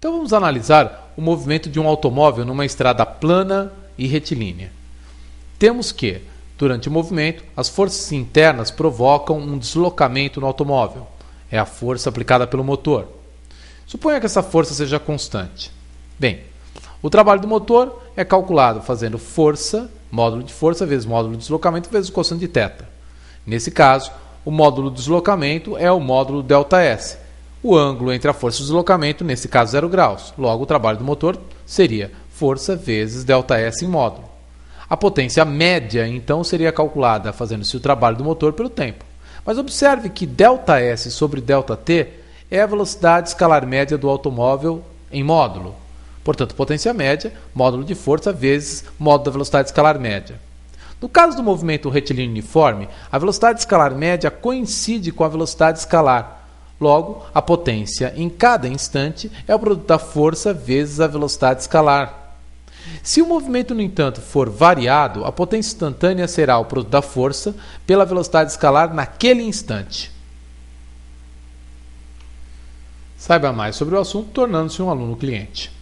Então vamos analisar o movimento de um automóvel numa estrada plana e retilínea. Temos que, durante o movimento, as forças internas provocam um deslocamento no automóvel. É a força aplicada pelo motor. Suponha que essa força seja constante. Bem, o trabalho do motor é calculado fazendo força, módulo de força vezes módulo de deslocamento vezes o de θ. Nesse caso, o módulo de deslocamento é o módulo ΔS, o ângulo entre a força e o deslocamento, nesse caso zero graus, logo o trabalho do motor seria força vezes ΔS em módulo. A potência média, então, seria calculada fazendo-se o trabalho do motor pelo tempo. Mas observe que ΔS sobre ΔT é a velocidade escalar média do automóvel em módulo. Portanto, potência média, módulo de força vezes módulo da velocidade escalar média. No caso do movimento retilíneo uniforme, a velocidade escalar média coincide com a velocidade escalar, Logo, a potência em cada instante é o produto da força vezes a velocidade escalar. Se o movimento, no entanto, for variado, a potência instantânea será o produto da força pela velocidade escalar naquele instante. Saiba mais sobre o assunto tornando-se um aluno cliente.